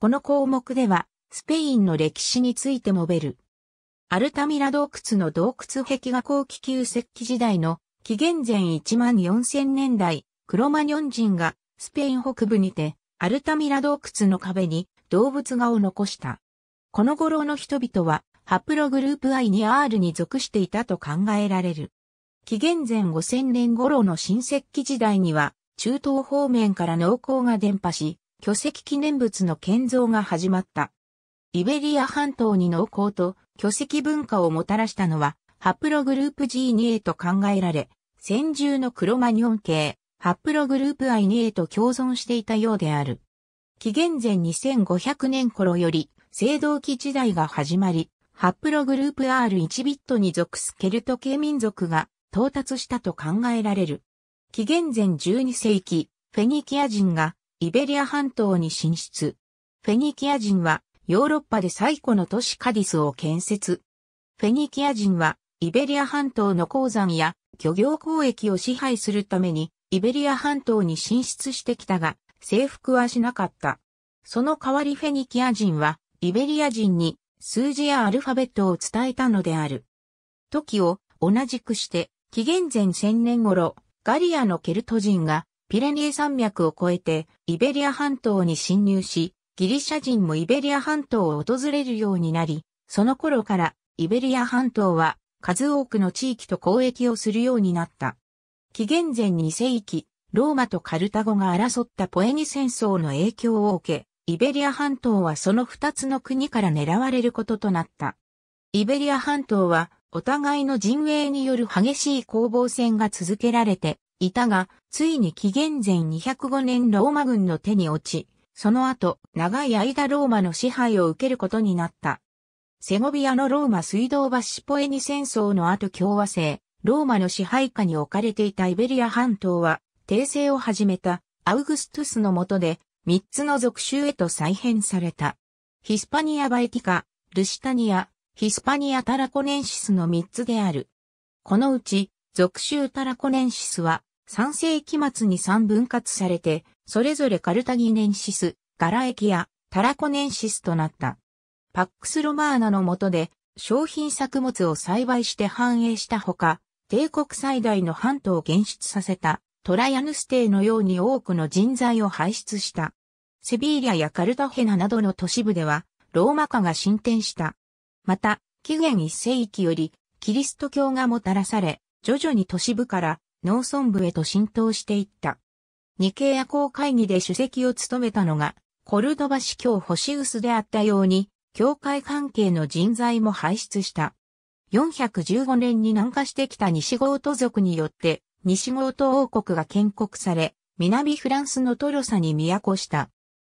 この項目では、スペインの歴史について述べる。アルタミラ洞窟の洞窟壁画後期旧石器時代の紀元前1万4000年代、クロマニョン人がスペイン北部にてアルタミラ洞窟の壁に動物画を残した。この頃の人々はハプログループ I2R に属していたと考えられる。紀元前5000年頃の新石器時代には中東方面から農耕が伝播し、巨石記念物の建造が始まった。イベリア半島に農耕と巨石文化をもたらしたのは、ハプログループ G2 へと考えられ、先住のクロマニョン系、ハプログループ I2 へと共存していたようである。紀元前2500年頃より、青銅器時代が始まり、ハプログループ R1 ビットに属すケルト系民族が到達したと考えられる。紀元前12世紀、フェニキア人がイベリア半島に進出。フェニキア人はヨーロッパで最古の都市カディスを建設。フェニキア人はイベリア半島の鉱山や漁業交易を支配するためにイベリア半島に進出してきたが征服はしなかった。その代わりフェニキア人はイベリア人に数字やアルファベットを伝えたのである。時を同じくして紀元前1000年頃ガリアのケルト人がピレニー山脈を越えて、イベリア半島に侵入し、ギリシャ人もイベリア半島を訪れるようになり、その頃からイベリア半島は数多くの地域と交易をするようになった。紀元前2世紀、ローマとカルタゴが争ったポエニ戦争の影響を受け、イベリア半島はその二つの国から狙われることとなった。イベリア半島はお互いの陣営による激しい攻防戦が続けられて、いたが、ついに紀元前205年ローマ軍の手に落ち、その後、長い間ローマの支配を受けることになった。セゴビアのローマ水道橋ポエニ戦争の後共和制、ローマの支配下に置かれていたイベリア半島は、訂正を始めたアウグストゥスの下で、三つの属州へと再編された。ヒスパニア・バエティカ、ルシタニア、ヒスパニア・タラコネンシスの三つである。このうち、属州タラコネンシスは、3世紀末に3分割されて、それぞれカルタギネンシス、ガラエキア、タラコネンシスとなった。パックスロマーナの下で商品作物を栽培して繁栄したほか、帝国最大の半島を現出させたトラヤヌステのように多くの人材を輩出した。セビーリアやカルタヘナなどの都市部ではローマ化が進展した。また、紀元1世紀よりキリスト教がもたらされ、徐々に都市部から農村部へと浸透していった。ニケア公会議で主席を務めたのが、コルドバ司教ホシウスであったように、教会関係の人材も輩出した。415年に南下してきた西ゴート族によって、西ゴート王国が建国され、南フランスのトロサに都した。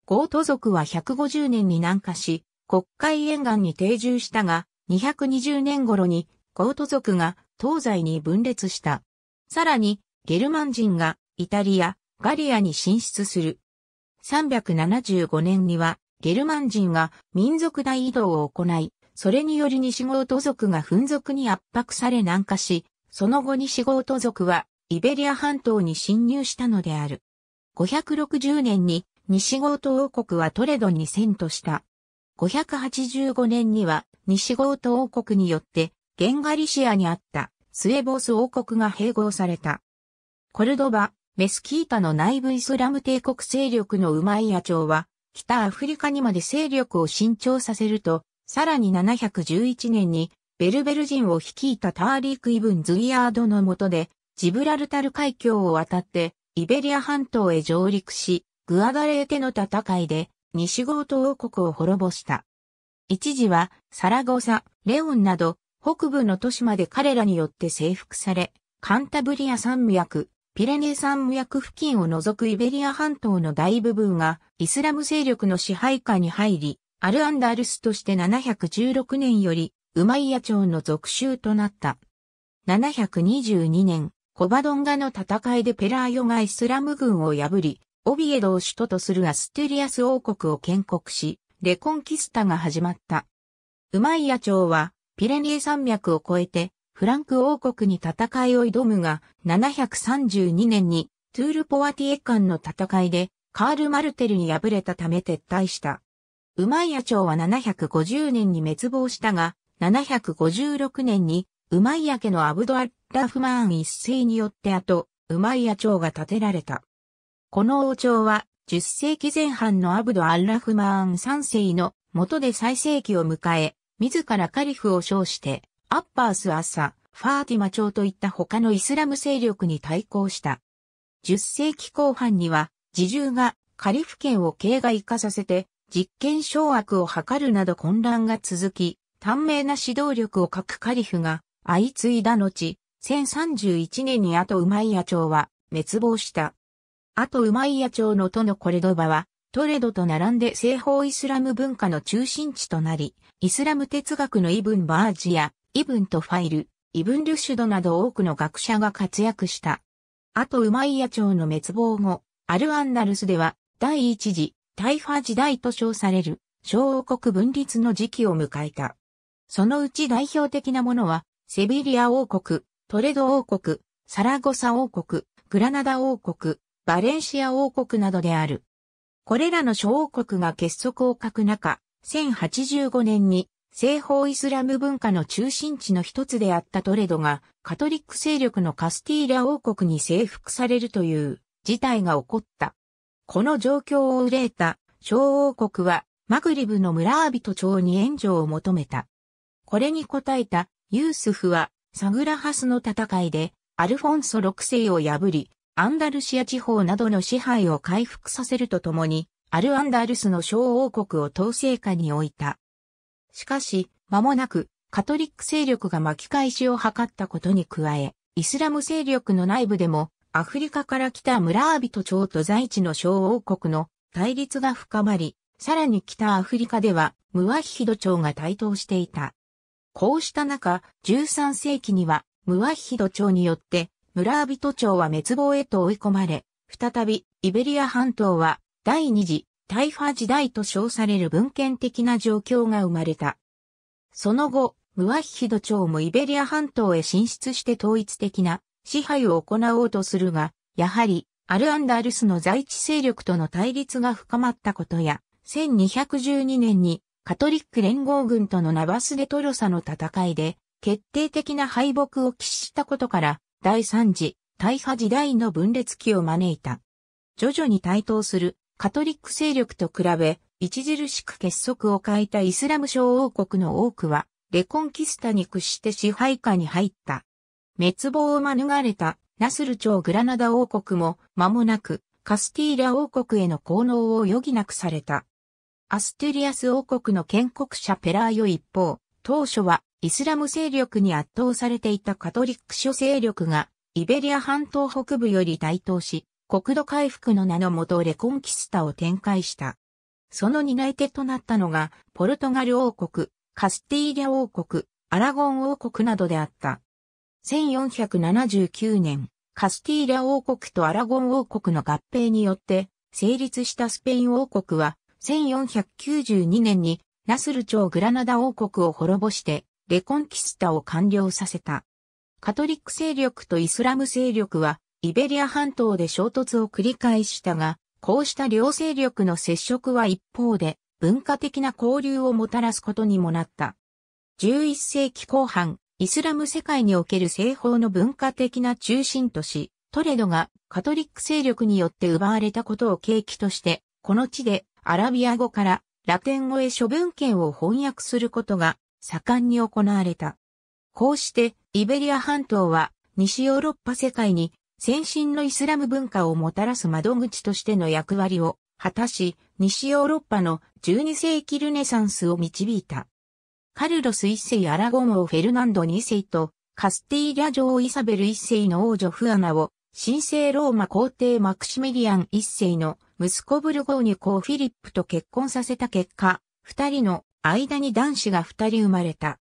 ゴート族は150年に南下し、国会沿岸に定住したが、220年頃にゴート族が東西に分裂した。さらに、ゲルマン人がイタリア、ガリアに進出する。375年には、ゲルマン人が民族大移動を行い、それにより西ゴート族が紛族に圧迫され南下し、その後西ゴート族はイベリア半島に侵入したのである。560年に西ゴート王国はトレドに遷都した。585年には西ゴート王国によってゲンガリシアにあったスエボース王国が併合された。コルドバ、メスキータの内部イスラム帝国勢力のウマイヤ朝は、北アフリカにまで勢力を伸長させると、さらに711年にベルベル人を率いたターリーク・イブン・ズイヤードの下で、ジブラルタル海峡を渡って、イベリア半島へ上陸し、グアダレーテの戦いで、西ゴート王国を滅ぼした。一時は、サラゴサ、レオンなど、北部の都市まで彼らによって征服され、カンタブリア山脈、ピレネ山脈付近を除くイベリア半島の大部分がイスラム勢力の支配下に入り、アルアンダルスとして716年よりウマイヤ朝の属州となった。722年、コバドンガの戦いでペラーヨがイスラム軍を破り、オビエドを首都とするアステリアス王国を建国し、レコンキスタが始まった。ウマイヤ朝はピレニエ山脈を越えて、フランク王国に戦いを挑むが、732年にトゥール・ポワティエ間の戦いで、カール・マルテルに敗れたため撤退した。ウマイヤ朝は750年に滅亡したが、756年に、ウマイヤ家のアブドアッラフマーン一世によって後、ウマイヤ朝が建てられた。この王朝は、10世紀前半のアブドアッラフマーン三世の元で最盛期を迎え、自らカリフを称して、アッパース・アサ、ファーティマ朝といった他のイスラム勢力に対抗した。10世紀後半には、自重がカリフ権を形骸化させて、実権掌握を図るなど混乱が続き、短命な指導力を欠くカリフが相次いだ後、1031年に後ウマイヤ朝は滅亡した。後ウマイヤ朝の都のコレドバはトレドと並んで西方イスラム文化の中心地となり、イスラム哲学のイブン・バージや、イブントファイル、イブン・ルシュドなど多くの学者が活躍した。あとウマイヤ朝の滅亡後、アル・アンダルスでは、第一次、タイファ時代と称される、小王国分立の時期を迎えた。そのうち代表的なものは、セビリア王国、トレド王国、サラゴサ王国、グラナダ王国、バレンシア王国などである。これらの諸王国が結束を欠く中、1085年に西方イスラム文化の中心地の一つであったトレドが、カトリック勢力のカスティーラ王国に征服されるという事態が起こった。この状況を憂えた小王国は、マグリブの村アビト町に援助を求めた。これに応えたユースフは、サグラハスの戦いで、アルフォンソ6世を破り、アンダルシア地方などの支配を回復させるとともに、アルアンダルスの小王国を統制下に置いた。しかし、間もなく、カトリック勢力が巻き返しを図ったことに加え、イスラム勢力の内部でも、アフリカから来た村アビト朝と在地の小王国の対立が深まり、さらに北アフリカでは、ムワヒヒド朝が台頭していた。こうした中、13世紀には、ムワヒヒド朝によって、村人町は滅亡へと追い込まれ、再び、イベリア半島は、第二次、大破時代と称される文献的な状況が生まれた。その後、ムワヒヒド町もイベリア半島へ進出して統一的な支配を行おうとするが、やはり、アルアンダールスの在地勢力との対立が深まったことや、1212年にカトリック連合軍とのナバスデトロサの戦いで、決定的な敗北を喫したことから、第三次、大破時代の分裂期を招いた。徐々に台頭するカトリック勢力と比べ、著しく結束を欠いたイスラム小王国の多くは、レコンキスタに屈して支配下に入った。滅亡を免れたナスル朝グラナダ王国も間もなくカスティーラ王国への効能を余儀なくされた。アステリアス王国の建国者ペラーよ一方、当初はイスラム勢力に圧倒されていたカトリック諸勢力が、イベリア半島北部より台頭し、国土回復の名のもとレコンキスタを展開した。その担い手となったのが、ポルトガル王国、カスティーリャ王国、アラゴン王国などであった。1479年、カスティーリャ王国とアラゴン王国の合併によって、成立したスペイン王国は、1492年にナスル朝グラナダ王国を滅ぼして、レコンキスタを完了させた。カトリック勢力とイスラム勢力は、イベリア半島で衝突を繰り返したが、こうした両勢力の接触は一方で、文化的な交流をもたらすことにもなった。11世紀後半、イスラム世界における西方の文化的な中心都市、トレドがカトリック勢力によって奪われたことを契機として、この地でアラビア語からラテン語へ諸文献を翻訳することが盛んに行われた。こうして、イベリア半島は、西ヨーロッパ世界に、先進のイスラム文化をもたらす窓口としての役割を果たし、西ヨーロッパの12世紀ルネサンスを導いた。カルロス一世アラゴン王フェルナンド二世と、カスティーリャ女イサベル一世の王女フアナを、神聖ローマ皇帝マクシミリアン一世の息子ブルゴーニュ公フィリップと結婚させた結果、二人の間に男子が二人生まれた。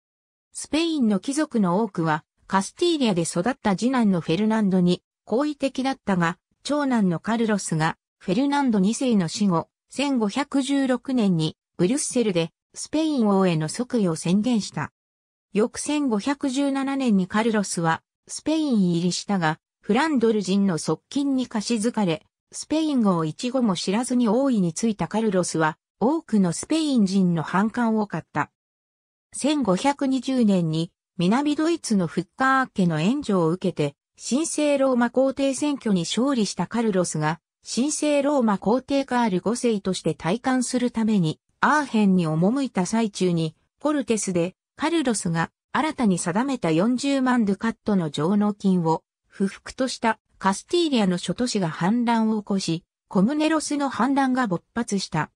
スペインの貴族の多くは、カスティーリアで育った次男のフェルナンドに好意的だったが、長男のカルロスが、フェルナンド2世の死後、1516年にブリュッセルでスペイン王への即位を宣言した。翌1517年にカルロスはスペイン入りしたが、フランドル人の側近に貸し付かれ、スペイン語を一語も知らずに王位についたカルロスは、多くのスペイン人の反感を買った。1520年に南ドイツのフッカー家の援助を受けて、神聖ローマ皇帝選挙に勝利したカルロスが、神聖ローマ皇帝カール5世として体感するために、アーヘンに赴いた最中に、コルテスでカルロスが新たに定めた40万ドカットの上納金を不服としたカスティーリアの諸都市が反乱を起こし、コムネロスの反乱が勃発した。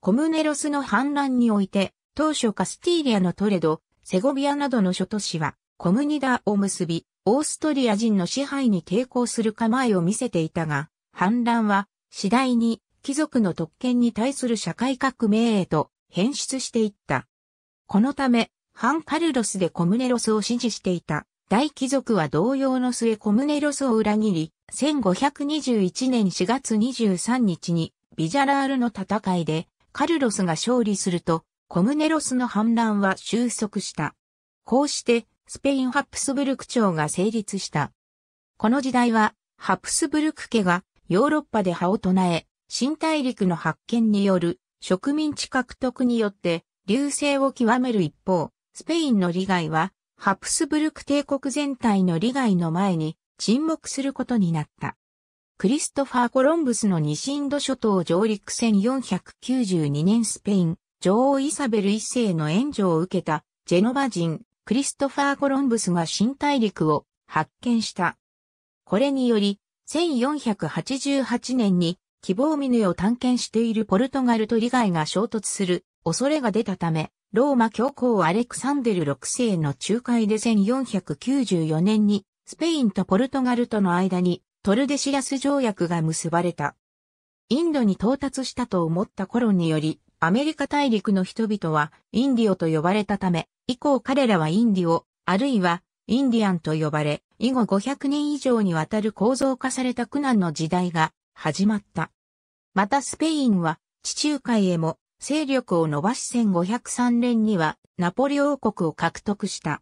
コムネロスの反乱において、当初カスティーリアのトレド、セゴビアなどの諸都市は、コムニダを結び、オーストリア人の支配に抵抗する構えを見せていたが、反乱は、次第に、貴族の特権に対する社会革命へと変質していった。このため、ハン・カルロスでコムネロスを支持していた大貴族は同様の末コムネロスを裏切り、1521年4月23日にビジャラールの戦いでカルロスが勝利すると、コムネロスの反乱は収束した。こうして、スペインハプスブルク朝が成立した。この時代は、ハプスブルク家がヨーロッパで葉を唱え、新大陸の発見による植民地獲得によって流星を極める一方、スペインの利害はハプスブルク帝国全体の利害の前に沈黙することになった。クリストファー・コロンブスの西インド諸島上陸1492年スペイン、女王イサベル一世の援助を受けた、ジェノバ人、クリストファー・コロンブスが新大陸を発見した。これにより、1488年に希望ミネを探検しているポルトガルと利害が衝突する恐れが出たため、ローマ教皇アレクサンデル6世の仲介で1494年にスペインとポルトガルとの間にトルデシアス条約が結ばれた。インドに到達したと思った頃により、アメリカ大陸の人々はインディオと呼ばれたため、以降彼らはインディオ、あるいはインディアンと呼ばれ、以後500年以上にわたる構造化された苦難の時代が始まった。またスペインは地中海へも勢力を伸ばし1503年にはナポリ王国を獲得した。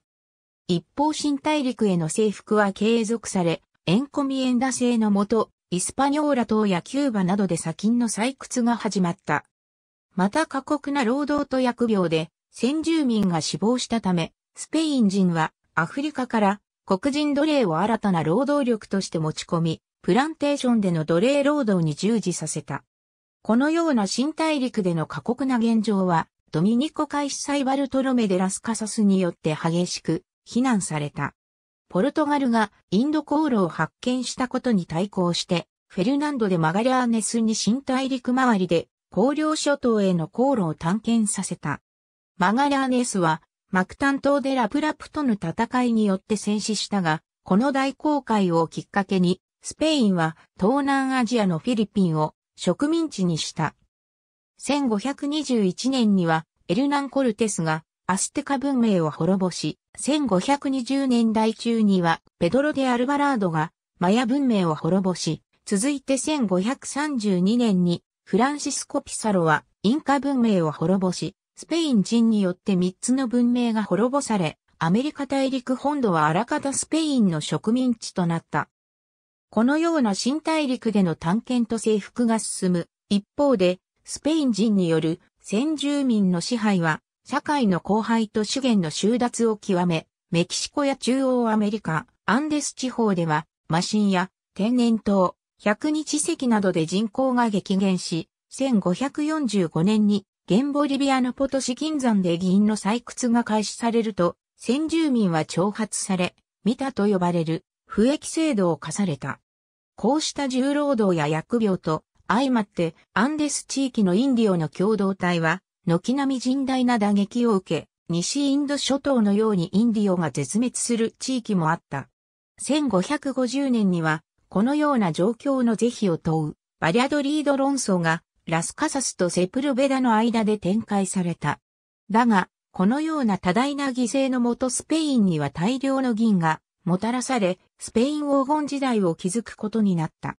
一方新大陸への征服は継続され、エンコミエンダ制のもと、イスパニョーラ島やキューバなどで砂金の採掘が始まった。また過酷な労働と薬病で先住民が死亡したため、スペイン人はアフリカから黒人奴隷を新たな労働力として持ち込み、プランテーションでの奴隷労働に従事させた。このような新大陸での過酷な現状は、ドミニコ海司祭バルトロメデラスカサスによって激しく非難された。ポルトガルがインド航路を発見したことに対抗して、フェルナンドでマガリアーネスに新大陸周りで、高陵諸島への航路を探検させた。マガリアーネスは、マクタン島でラプラプとの戦いによって戦死したが、この大航海をきっかけに、スペインは東南アジアのフィリピンを植民地にした。1521年にはエルナン・コルテスがアステカ文明を滅ぼし、1520年代中にはペドロ・デ・アルバラードがマヤ文明を滅ぼし、続いて1532年にフランシスコ・ピサロはインカ文明を滅ぼし、スペイン人によって3つの文明が滅ぼされ、アメリカ大陸本土はあらかたスペインの植民地となった。このような新大陸での探検と征服が進む。一方で、スペイン人による先住民の支配は社会の荒廃と資源の収奪を極め、メキシコや中央アメリカ、アンデス地方では、マシンや天然痘、百日石などで人口が激減し、1545年に、現ボリビアのポトシ金山で銀の採掘が開始されると、先住民は挑発され、見たと呼ばれる、不益制度を課された。こうした重労働や薬病と、相まって、アンデス地域のインディオの共同体は、軒並み甚大な打撃を受け、西インド諸島のようにインディオが絶滅する地域もあった。1550年には、このような状況の是非を問う、バリアドリード論争が、ラスカサスとセプルベダの間で展開された。だが、このような多大な犠牲のもとスペインには大量の銀がもたらされ、スペイン黄金時代を築くことになった。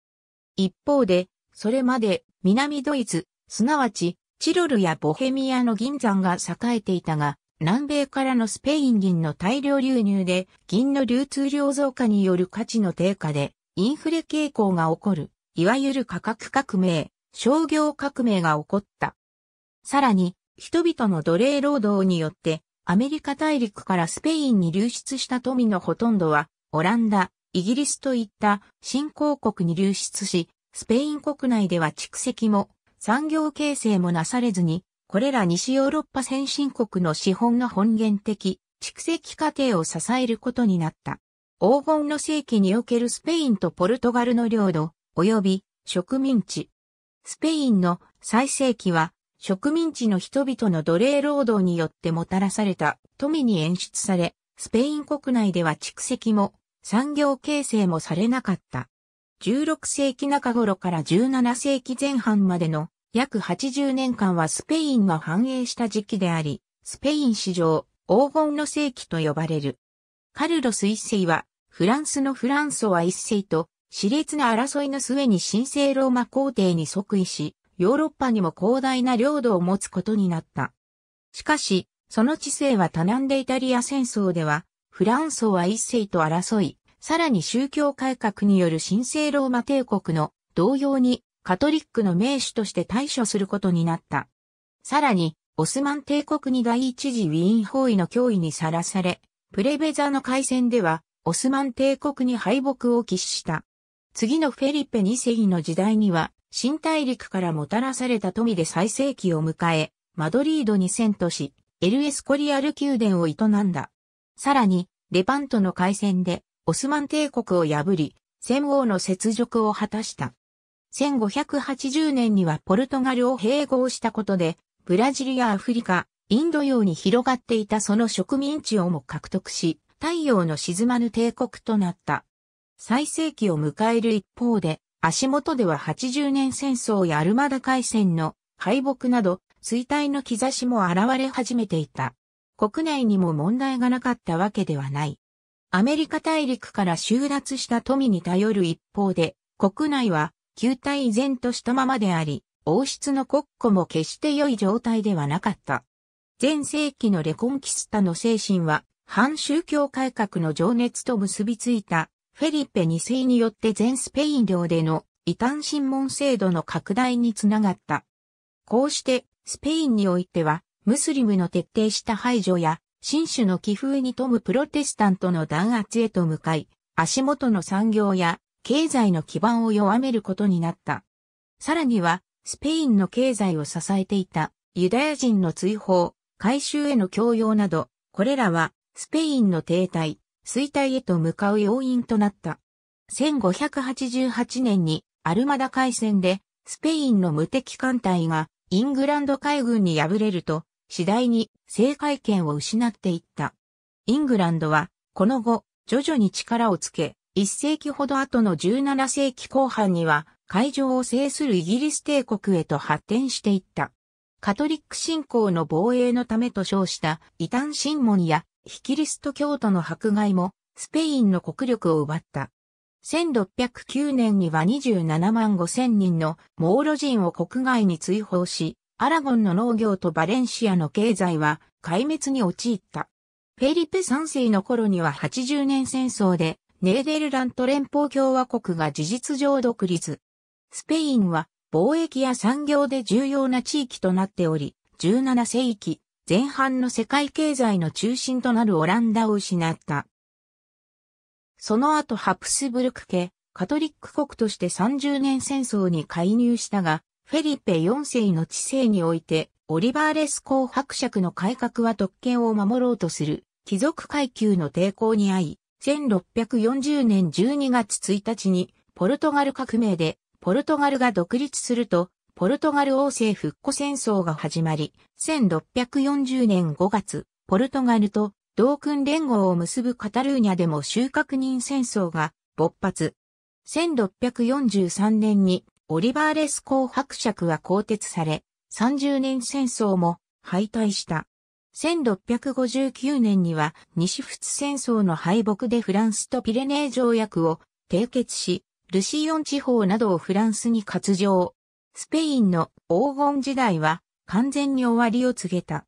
一方で、それまで南ドイツ、すなわちチロルやボヘミアの銀山が栄えていたが、南米からのスペイン銀の大量流入で、銀の流通量増加による価値の低下で、インフレ傾向が起こる、いわゆる価格革命、商業革命が起こった。さらに、人々の奴隷労働によって、アメリカ大陸からスペインに流出した富のほとんどは、オランダ、イギリスといった新興国に流出し、スペイン国内では蓄積も産業形成もなされずに、これら西ヨーロッパ先進国の資本の本源的、蓄積過程を支えることになった。黄金の世紀におけるスペインとポルトガルの領土、及び植民地。スペインの最盛期は、植民地の人々の奴隷労働によってもたらされた富に演出され、スペイン国内では蓄積も産業形成もされなかった。16世紀中頃から17世紀前半までの約80年間はスペインが繁栄した時期であり、スペイン史上黄金の世紀と呼ばれる。カルロス一世はフランスのフランソワ一世と熾烈な争いの末に神聖ローマ皇帝に即位し、ヨーロッパにも広大な領土を持つことになった。しかし、その知性は多難でイタリア戦争では、フランソは一世と争い、さらに宗教改革による神聖ローマ帝国の同様にカトリックの名手として対処することになった。さらに、オスマン帝国に第一次ウィーン包囲の脅威にさらされ、プレベザの海戦では、オスマン帝国に敗北を喫した。次のフェリペ2世の時代には、新大陸からもたらされた富で最盛期を迎え、マドリードに戦都し、エルエスコリアル宮殿を営んだ。さらに、レパントの海戦で、オスマン帝国を破り、戦王の雪辱を果たした。1580年にはポルトガルを併合したことで、ブラジルやアフリカ、インド洋に広がっていたその植民地をも獲得し、太陽の沈まぬ帝国となった。最盛期を迎える一方で、足元では80年戦争やアルマダ海戦の敗北など、衰退の兆しも現れ始めていた。国内にも問題がなかったわけではない。アメリカ大陸から収奪した富に頼る一方で、国内は旧態依然としたままであり、王室の国庫も決して良い状態ではなかった。前世紀のレコンキスタの精神は、反宗教改革の情熱と結びついた、フェリペ2世によって全スペイン領での異端審問制度の拡大につながった。こうして、スペインにおいては、ムスリムの徹底した排除や、新種の気風に富むプロテスタントの弾圧へと向かい、足元の産業や経済の基盤を弱めることになった。さらには、スペインの経済を支えていたユダヤ人の追放、改収への強要など、これらはスペインの停滞、衰退へと向かう要因となった。1588年にアルマダ海戦でスペインの無敵艦隊がイングランド海軍に敗れると次第に政界権を失っていった。イングランドは、この後、徐々に力をつけ、1世紀ほど後の17世紀後半には、海上を制するイギリス帝国へと発展していった。カトリック信仰の防衛のためと称した異端神門やヒキリスト教徒の迫害もスペインの国力を奪った。1609年には27万5千人のモーロ人を国外に追放し、アラゴンの農業とバレンシアの経済は壊滅に陥った。フェリペ3世の頃には80年戦争でネーデルラント連邦共和国が事実上独立。スペインは貿易や産業で重要な地域となっており、17世紀前半の世界経済の中心となるオランダを失った。その後ハプスブルク家、カトリック国として30年戦争に介入したが、フェリペ4世の治世において、オリバーレス公伯爵の改革は特権を守ろうとする貴族階級の抵抗に遭い、1640年12月1日にポルトガル革命でポルトガルが独立すると、ポルトガル王政復古戦争が始まり、1640年5月、ポルトガルと同訓連合を結ぶカタルーニャでも収穫人戦争が勃発。1643年にオリバーレス公伯爵は更迭され、30年戦争も敗退した。1659年には西仏戦争の敗北でフランスとピレネー条約を締結し、ルシオン地方などをフランスに割譲。スペインの黄金時代は完全に終わりを告げた。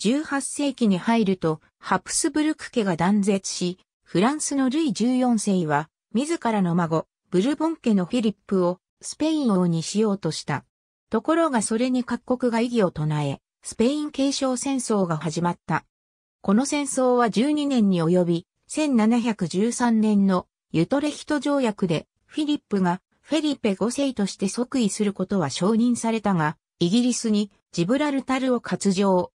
18世紀に入るとハプスブルク家が断絶し、フランスのルイ14世は自らの孫、ブルボン家のフィリップをスペイン王にしようとした。ところがそれに各国が異議を唱え、スペイン継承戦争が始まった。この戦争は12年に及び、1713年のユトレヒト条約でフィリップがフェリペ5世として即位することは承認されたが、イギリスにジブラルタルを割譲。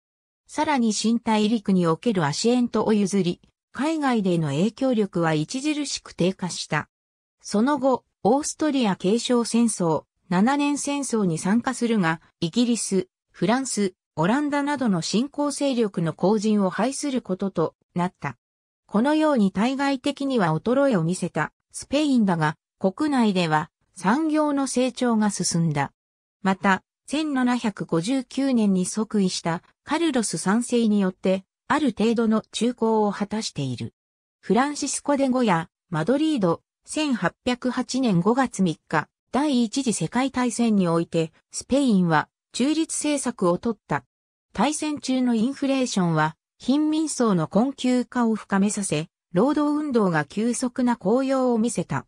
さらに新大陸におけるアシエントを譲り、海外での影響力は著しく低下した。その後、オーストリア継承戦争、7年戦争に参加するが、イギリス、フランス、オランダなどの新興勢力の後陣を排することとなった。このように対外的には衰えを見せたスペインだが、国内では産業の成長が進んだ。また、1759年に即位したカルロス賛世によって、ある程度の中高を果たしている。フランシスコ・デ・ゴやマドリード、1808年5月3日、第一次世界大戦において、スペインは中立政策を取った。大戦中のインフレーションは、貧民層の困窮化を深めさせ、労働運動が急速な高揚を見せた。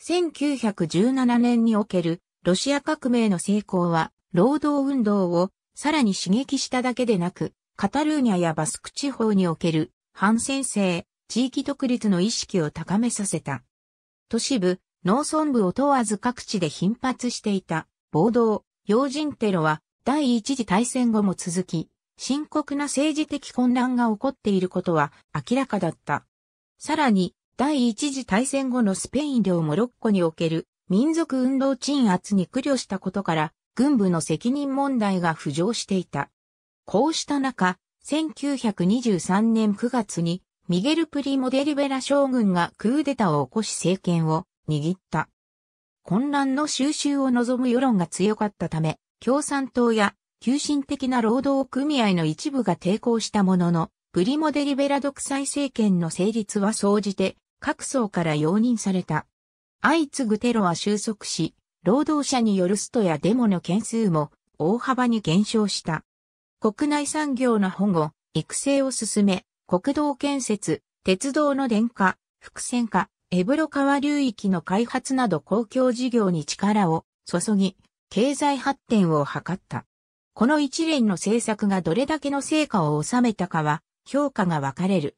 1917年におけるロシア革命の成功は、労働運動をさらに刺激しただけでなく、カタルーニャやバスク地方における反戦性、地域独立の意識を高めさせた。都市部、農村部を問わず各地で頻発していた暴動、要人テロは第一次大戦後も続き、深刻な政治的混乱が起こっていることは明らかだった。さらに、第一次大戦後のスペイン領モロッコにおける民族運動鎮圧に苦慮したことから、軍部の責任問題が浮上していた。こうした中、1923年9月にミゲル・プリモデリベラ将軍がクーデターを起こし政権を握った。混乱の収拾を望む世論が強かったため、共産党や急進的な労働組合の一部が抵抗したものの、プリモデリベラ独裁政権の成立は総じて各層から容認された。相次ぐテロは収束し、労働者によるストやデモの件数も大幅に減少した。国内産業の保護、育成を進め、国道建設、鉄道の電化、伏線化、エブロ川流域の開発など公共事業に力を注ぎ、経済発展を図った。この一連の政策がどれだけの成果を収めたかは評価が分かれる。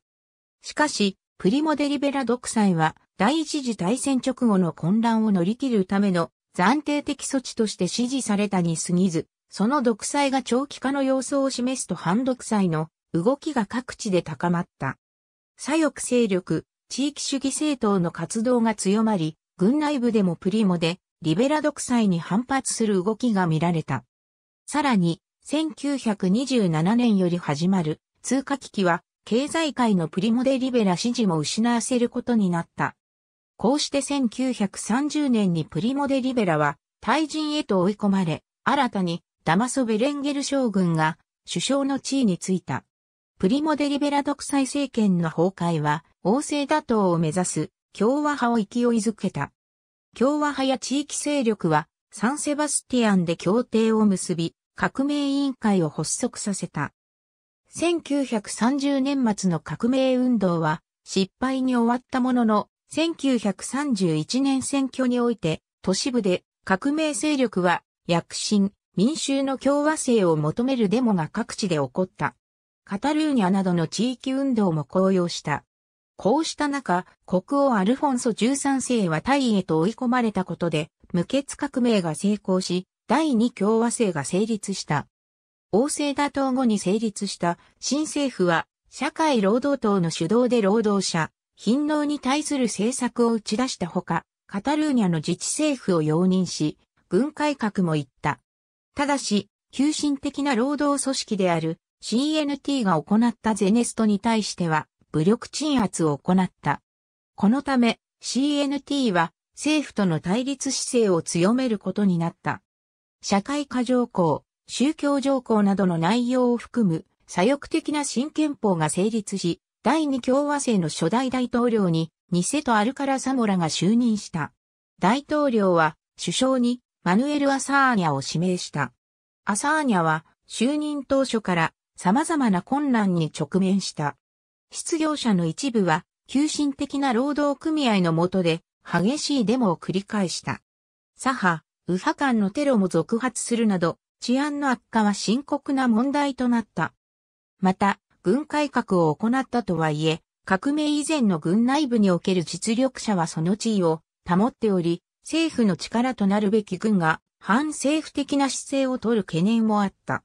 しかし、プリモデリベラ独裁は第一次大戦直後の混乱を乗り切るための暫定的措置として支持されたに過ぎず、その独裁が長期化の様相を示すと反独裁の動きが各地で高まった。左翼勢力、地域主義政党の活動が強まり、軍内部でもプリモで、リベラ独裁に反発する動きが見られた。さらに、1927年より始まる通貨危機は、経済界のプリモデリベラ支持も失わせることになった。こうして1930年にプリモデ・リベラは退陣へと追い込まれ、新たにダマソベレンゲル将軍が首相の地位についた。プリモデリベラ独裁政権の崩壊は、王政打倒を目指す共和派を勢いづけた。共和派や地域勢力は、サンセバスティアンで協定を結び、革命委員会を発足させた。1930年末の革命運動は失敗に終わったものの、1931年選挙において都市部で革命勢力は躍進、民衆の共和制を求めるデモが各地で起こった。カタルーニャなどの地域運動も高揚した。こうした中、国王アルフォンソ13世は大位へと追い込まれたことで、無血革命が成功し、第二共和制が成立した。王政打倒後に成立した新政府は、社会労働党の主導で労働者、貧農に対する政策を打ち出したほか、カタルーニャの自治政府を容認し、軍改革も行った。ただし、急進的な労働組織である CNT が行ったゼネストに対しては武力鎮圧を行った。このため CNT は政府との対立姿勢を強めることになった。社会化条項、宗教条項などの内容を含む左翼的な新憲法が成立し、第二共和制の初代大統領にニセとアルカラサモラが就任した。大統領は首相にマヌエル・アサーニャを指名した。アサーニャは就任当初から様々な困難に直面した。失業者の一部は、急進的な労働組合の下で、激しいデモを繰り返した。左派、右派間のテロも続発するなど、治安の悪化は深刻な問題となった。また、軍改革を行ったとはいえ、革命以前の軍内部における実力者はその地位を保っており、政府の力となるべき軍が反政府的な姿勢を取る懸念もあった。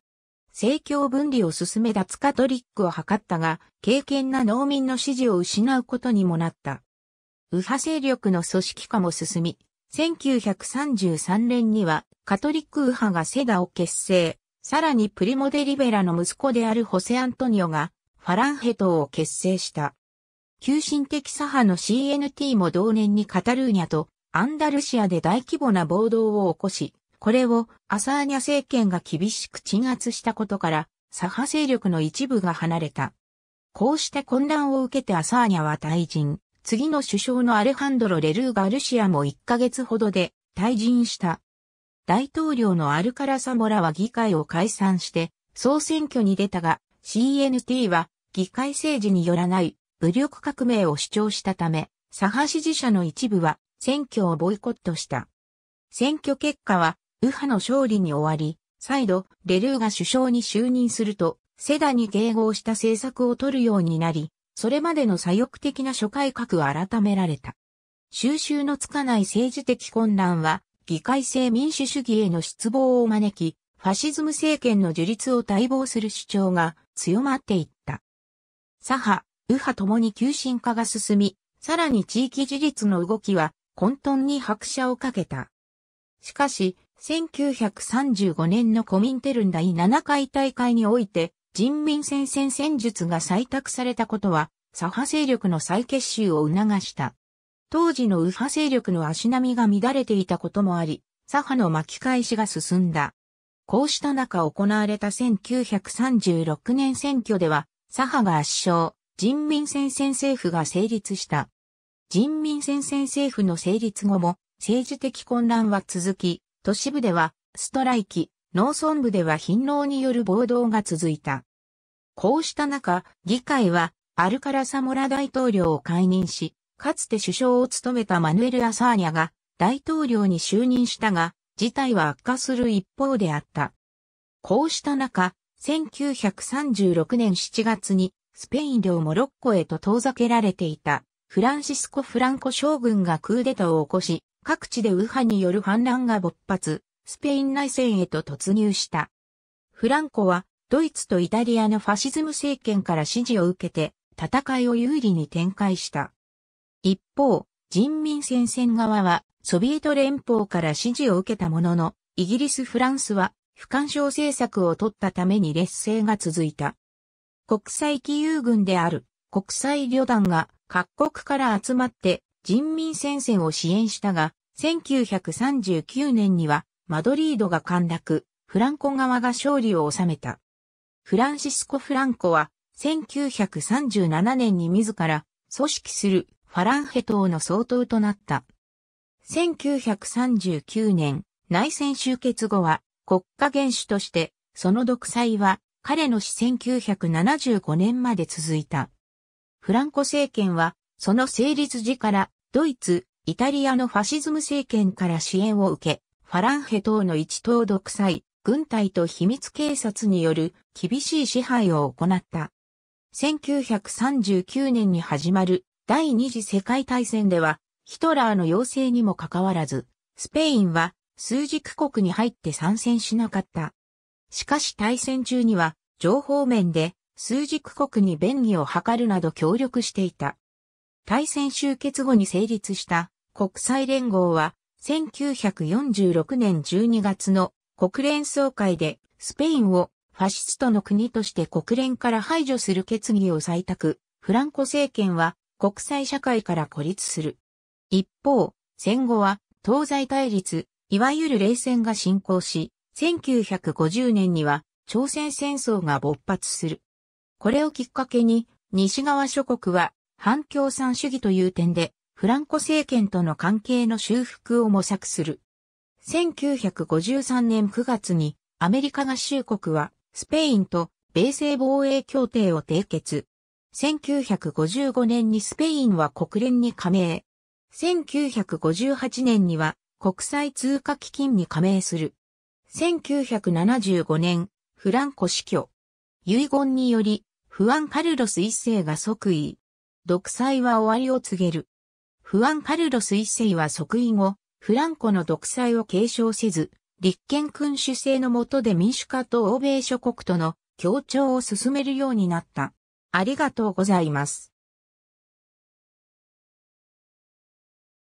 政教分離を進め脱カトリックを図ったが、敬虔な農民の支持を失うことにもなった。右派勢力の組織化も進み、1933年にはカトリック右派がセダを結成、さらにプリモデリベラの息子であるホセアントニオがファランヘ党を結成した。急進的左派の CNT も同年にカタルーニャとアンダルシアで大規模な暴動を起こし、これをアサーニャ政権が厳しく鎮圧したことから、左派勢力の一部が離れた。こうして混乱を受けてアサーニャは退陣、次の首相のアレハンドロ・レルー・ガルシアも1ヶ月ほどで退陣した。大統領のアルカラサモラは議会を解散して総選挙に出たが CNT は議会政治によらない武力革命を主張したため左派支持者の一部は選挙をボイコットした。選挙結果は右派の勝利に終わり、再度、レルーが首相に就任すると、セダに迎合した政策を取るようになり、それまでの左翼的な諸改革は改められた。収拾のつかない政治的混乱は、議会制民主主義への失望を招き、ファシズム政権の樹立を待望する主張が強まっていった。左派、右派ともに急進化が進み、さらに地域自立の動きは混沌に拍車をかけた。しかし、1935年のコミンテルン第7回大会において、人民戦線戦術が採択されたことは、左派勢力の再結集を促した。当時の右派勢力の足並みが乱れていたこともあり、左派の巻き返しが進んだ。こうした中行われた1936年選挙では、左派が圧勝、人民戦線政府が成立した。人民戦線政府の成立後も、政治的混乱は続き、都市部ではストライキ、農村部では貧農による暴動が続いた。こうした中、議会はアルカラサモラ大統領を解任し、かつて首相を務めたマヌエル・アサーニャが大統領に就任したが、事態は悪化する一方であった。こうした中、1936年7月にスペイン領モロッコへと遠ざけられていたフランシスコ・フランコ将軍がクーデターを起こし、各地で右派による反乱が勃発、スペイン内戦へと突入した。フランコは、ドイツとイタリアのファシズム政権から支持を受けて、戦いを有利に展開した。一方、人民戦線側は、ソビエト連邦から支持を受けたものの、イギリス・フランスは、不干渉政策を取ったために劣勢が続いた。国際機勇軍である国際旅団が各国から集まって人民戦線を支援したが、1939年にはマドリードが陥落、フランコ側が勝利を収めた。フランシスコ・フランコは1937年に自ら組織するファランヘ党の総統となった。1939年、内戦終結後は国家元首として、その独裁は彼の死1975年まで続いた。フランコ政権はその成立時からドイツ、イタリアのファシズム政権から支援を受け、ファランヘ等の一党独裁、軍隊と秘密警察による厳しい支配を行った。1939年に始まる第二次世界大戦では、ヒトラーの要請にもかかわらず、スペインは数軸国に入って参戦しなかった。しかし大戦中には、情報面で数軸国に便宜を図るなど協力していた。大戦終結後に成立した国際連合は1946年12月の国連総会でスペインをファシストの国として国連から排除する決議を採択、フランコ政権は国際社会から孤立する。一方、戦後は東西対立、いわゆる冷戦が進行し、1950年には朝鮮戦争が勃発する。これをきっかけに西側諸国は反共産主義という点で、フランコ政権との関係の修復を模索する。1953年9月にアメリカ合衆国はスペインと米西防衛協定を締結。1955年にスペインは国連に加盟。1958年には国際通貨基金に加盟する。1975年、フランコ死去。遺言により、フアン・カルロス一世が即位。独裁は終わりを告げる。フアン・カルロス一世は即位後、フランコの独裁を継承せず、立憲君主制の下で民主化と欧米諸国との協調を進めるようになった。ありがとうございます。